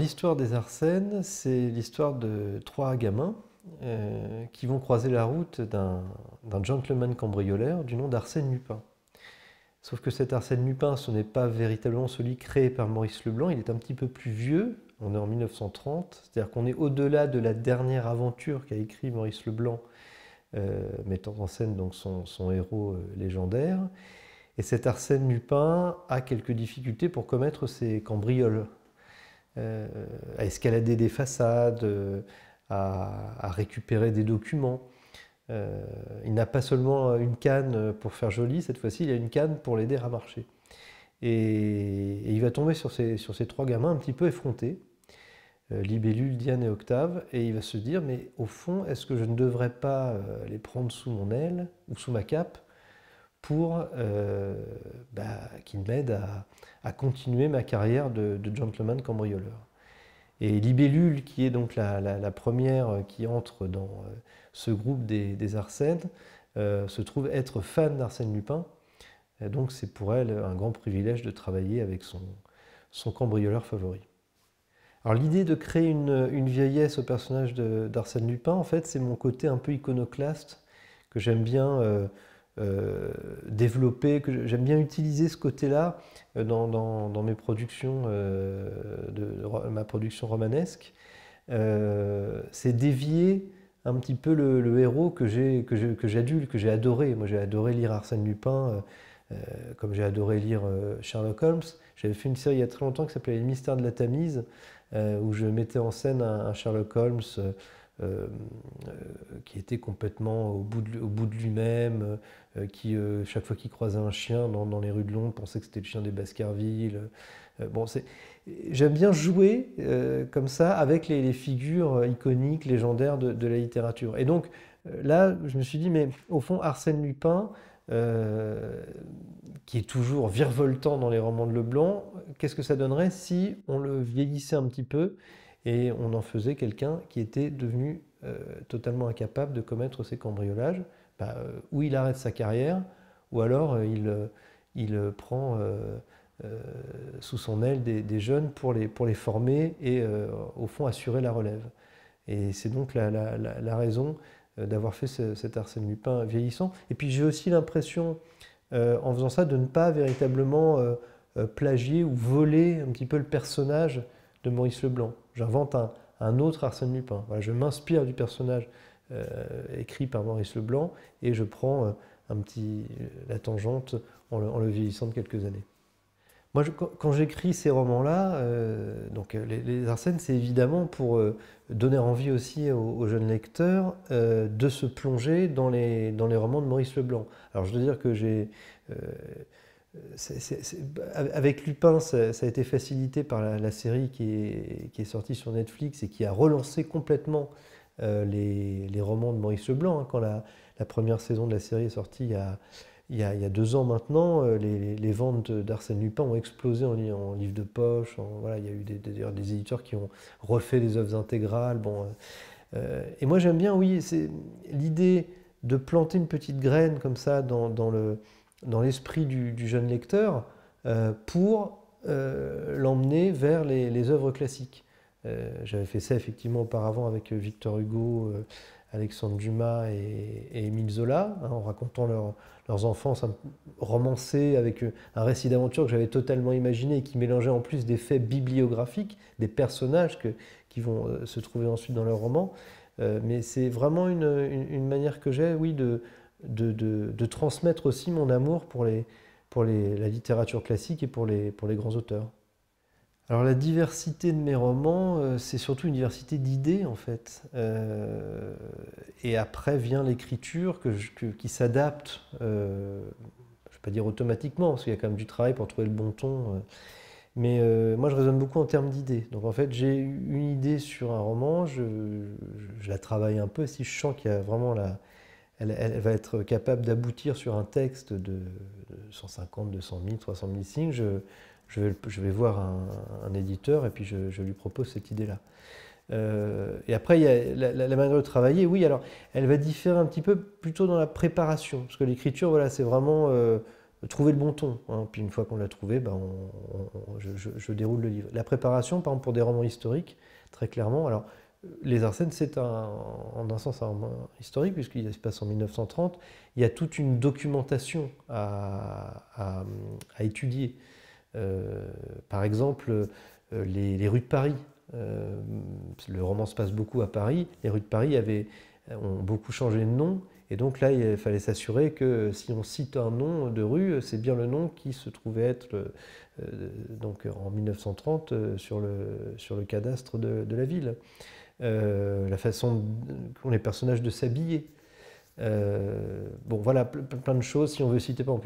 l'histoire des Arsènes, c'est l'histoire de trois gamins euh, qui vont croiser la route d'un gentleman cambrioleur du nom d'Arsène Lupin. Sauf que cet Arsène Lupin, ce n'est pas véritablement celui créé par Maurice Leblanc, il est un petit peu plus vieux, on est en 1930, c'est-à-dire qu'on est, au-delà de la dernière aventure qu'a écrit Maurice Leblanc, euh, mettant en scène donc son, héros euh, légendaire. Et cet Arsène Lupin a quelques difficultés pour commettre ses cambrioles. Euh, à escalader des façades, euh, à, récupérer des documents. Euh, il n'a pas seulement une canne pour faire joli, cette fois-ci, il a une canne pour l'aider à marcher. Et, il va tomber sur ces, sur ces trois gamins un petit peu effrontés, Libellule, Diane et Octave, et il va se dire, mais au fond, est-ce que je ne devrais pas les prendre sous mon aile ou sous ma cape pour euh, qu'il bah, m'aide à, continuer ma carrière de, gentleman cambrioleur. Et Libellule, qui est donc la, première qui entre dans euh, ce groupe des, des Arsènes, euh, se trouve être fan d'Arsène Lupin. donc c'est pour elle un grand privilège de travailler avec son, son cambrioleur favori. Alors l'idée de créer une, vieillesse au personnage d'Arsène Lupin, en fait, c'est mon côté un peu iconoclaste que j'aime bien. Euh, euh, développé, développer, que j'aime bien utiliser ce côté-là euh, dans, mes productions, euh, de, ma production romanesque, c'est dévier un petit peu le, héros que j'ai que j'adule, que j'ai adoré. Moi, j'ai adoré lire Arsène Lupin, comme j'ai adoré lire Sherlock Holmes. J'avais fait une série il y a très longtemps qui s'appelait Les Mystères de la Tamise, où je mettais en scène un Sherlock Holmes euh, euh, qui était complètement au bout de, de lui-même, euh, qui, chaque fois qu'il croisait un chien dans, les rues de Londres, pensait que c'était le chien des Baskervilles. bon, c'est... J'aime bien jouer comme ça avec les, figures iconiques, légendaires de, la littérature. Et donc là, je me suis dit, mais au fond, Arsène Lupin, qui est toujours virevoltant dans les romans de Leblanc, qu'est-ce que ça donnerait si on le vieillissait un petit peu et on en faisait quelqu'un qui était devenu euh, totalement incapable de commettre ces cambriolages. Bah, euh, ou il arrête sa carrière, ou alors euh, il, prend sous son aile des, jeunes pour les, pour les former et au fond assurer la relève. Et c'est donc la, raison d'avoir fait cet Arsène Lupin vieillissant. Et puis j'ai aussi l'impression, en faisant ça, de ne pas véritablement plagier ou voler un petit peu le personnage de Maurice Leblanc j'invente un, autre Arsène Lupin. je m'inspire du personnage euh, écrit par Maurice Leblanc et je prends euh, un petit, euh, la tangente en le, vieillissant de quelques années. Moi, quand j'écris ces romans-là, donc les, Arsènes, c'est évidemment pour donner envie aussi aux, jeunes lecteurs de se plonger dans les, dans les romans de Maurice Leblanc. Alors, je dois dire que j'ai avec Lupin, ça, a été facilité par la, série qui est, sortie sur Netflix et qui a relancé complètement euh, les, romans de Maurice Leblanc. Hein. quand la, première saison de la série est sortie il y a, deux ans maintenant, euh, les, ventes d'Arsène Lupin ont explosé en, en livres de poche. voilà, il y a eu des, des, éditeurs qui ont refait des œuvres intégrales. Bon, euh, et moi j'aime bien, oui, l'idée de planter une petite graine comme ça dans le dans l'esprit du, jeune lecteur euh, pour euh, l'emmener vers les, œuvres classiques. Euh, j'avais fait ça effectivement auparavant avec Victor Hugo, Alexandre Dumas et, Emile Émile Zola, hein, en racontant leur, leurs enfances romancées avec un récit d'aventure que j'avais totalement imaginé et qui mélangeait en plus des faits bibliographiques, des personnages que, qui vont se trouver ensuite dans leur roman. mais c'est vraiment une, manière que j'ai, oui, de, de, transmettre aussi mon amour pour, les, pour la littérature classique et pour les, pour les grands auteurs. Alors la diversité de mes romans, euh, c'est surtout une diversité d'idées en fait. Euh, et après vient l'écriture que qui s'adapte, euh, je ne vais pas dire automatiquement, parce qu'il y a quand même du travail pour trouver le bon ton. mais moi je raisonne beaucoup en termes d'idées. Donc en fait j'ai une idée sur un roman, je, je, je, la travaille un peu, si je sens qu'il y a vraiment la, elle, va être capable d'aboutir sur un texte de 150, 200 000, 300 000 signes. Je, vais, voir un, éditeur et puis je, lui propose cette idée-là. Euh, et après, la, manière de travailler, oui, alors elle va différer un petit peu plutôt dans la préparation, parce que l'écriture, voilà, c'est vraiment euh, trouver le bon ton. Hein. puis une fois qu'on l'a trouvé, ben, je, déroule le livre. La préparation, par exemple, pour des romans historiques, très clairement, alors les Arsènes, c'est en un sens un, historique, puisqu'il se passe en 1930. Il y a toute une documentation à, étudier. Euh, par exemple, euh, les, rues de Paris. Euh, le roman se passe beaucoup à Paris. Les rues de Paris avaient, ont beaucoup changé de nom. Et donc là, il fallait s'assurer que si on cite un nom de rue, c'est bien le nom qui se trouvait être donc en 1930 sur le, cadastre de la ville. Euh, la façon dont les personnages de s'habiller. Euh, bon, voilà, plein de choses. Si on veut citer, par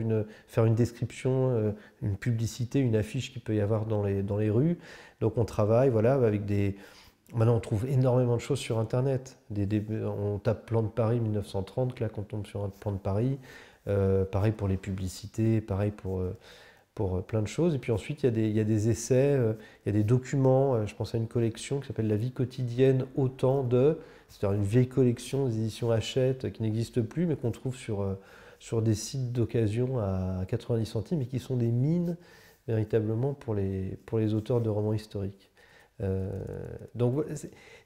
faire une description, euh, une publicité, une affiche qu'il peut y avoir dans les, dans les rues. Donc, on travaille, voilà, avec des... Maintenant, on trouve énormément de choses sur Internet. on tape plan de Paris 1930, là, quand on tombe sur un plan de Paris. pareil pour les publicités, pareil pour pour euh, plein de choses. Et puis ensuite, il y a des, essais, euh, il y a des documents. Euh, je pense à une collection qui s'appelle La vie quotidienne autant de. C'est-à-dire une vieille collection des éditions Hachette qui n'existe plus, mais qu'on trouve sur, sur des sites d'occasion à 90 centimes et qui sont des mines véritablement pour les, pour les auteurs de romans historiques. donc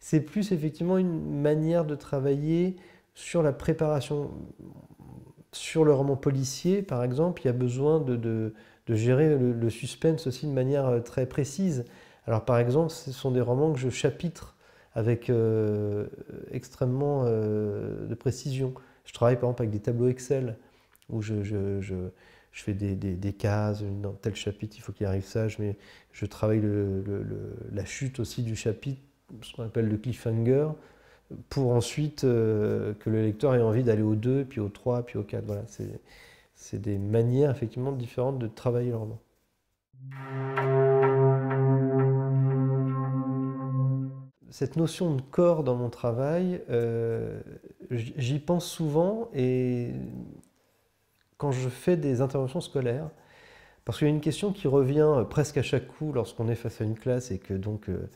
c'est plus effectivement une manière de travailler sur la préparation. Sur le roman policier, par exemple, il y a besoin de de gérer le, suspense aussi de manière euh, très précise. Alors par exemple, ce sont des romans que je chapitre avec euh, extrêmement euh, de précision. Je travaille par exemple avec des tableaux Excel où je, fais des, des, des, cases, dans tel chapitre il faut qu'il arrive ça, je, je travaille la chute aussi du chapitre, ce qu'on appelle le cliffhanger, pour ensuite que le lecteur ait envie d'aller au 2, puis au 3, puis au 4. Voilà, c'est c'est des manières effectivement différentes de travailler le Cette notion de corps dans mon travail, euh, j'y pense souvent et quand je fais des interventions scolaires, parce qu'il y a une question qui revient presque à chaque coup lorsqu'on est face à une classe et que donc euh,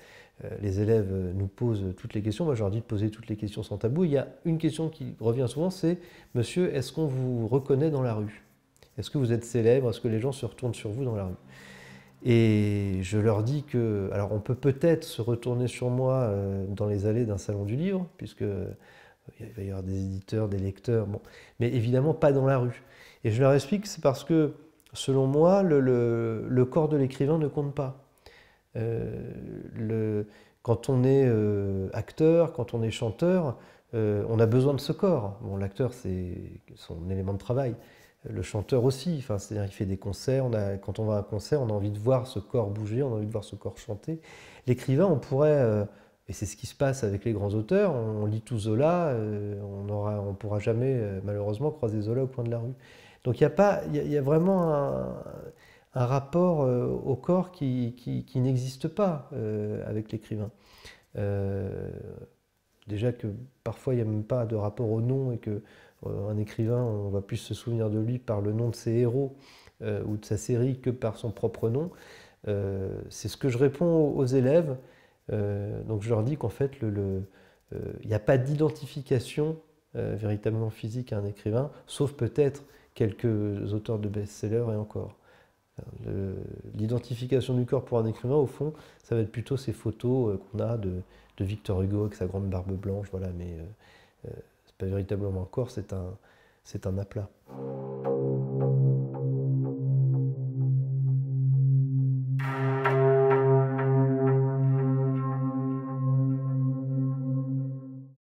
euh, les élèves euh, nous posent toutes les questions. Moi, je leur dis de poser toutes les questions sans tabou. Il y a une question qui revient souvent, c'est Monsieur, est-ce qu'on vous reconnaît dans la rue Est-ce que vous êtes célèbre Est-ce que les gens se retournent sur vous dans la rue Et je leur dis que, alors, on peut peut-être se retourner sur moi euh, dans les allées d'un salon du livre, puisque il va y avoir des éditeurs, des lecteurs, bon, mais évidemment pas dans la rue. Et je leur explique, c'est parce que, selon moi, le corps de l'écrivain ne compte pas. Euh, le, quand on est euh, acteur, quand on est chanteur, euh, on a besoin de ce corps. Bon, l'acteur, c'est son élément de travail le chanteur aussi. Enfin, c'est-à-dire il fait des concerts. On a, quand on va à un concert, on a envie de voir ce corps bouger, on a envie de voir ce corps chanter. L'écrivain, on pourrait, et c'est ce qui se passe avec les grands auteurs, on, lit tout Zola, on ne on pourra jamais, malheureusement, croiser Zola au coin de la rue. Donc il n'y a pas, il y, a vraiment un, un rapport euh, au corps qui, n'existe pas euh, avec l'écrivain. Euh, déjà que parfois il n'y a même pas de rapport au nom et que un écrivain, on va plus se souvenir de lui par le nom de ses héros ou de sa série que par son propre nom. c'est ce que je réponds aux, élèves. donc je leur dis qu'en fait, il n'y a pas d'identification véritablement physique à un écrivain, sauf peut-être quelques auteurs de best-sellers et encore. L'identification du corps pour un écrivain, au fond, ça va être plutôt ces photos euh, qu'on a de, Victor Hugo avec sa grande barbe blanche, voilà, mais euh, euh, ce n'est pas véritablement un corps, c'est un aplat.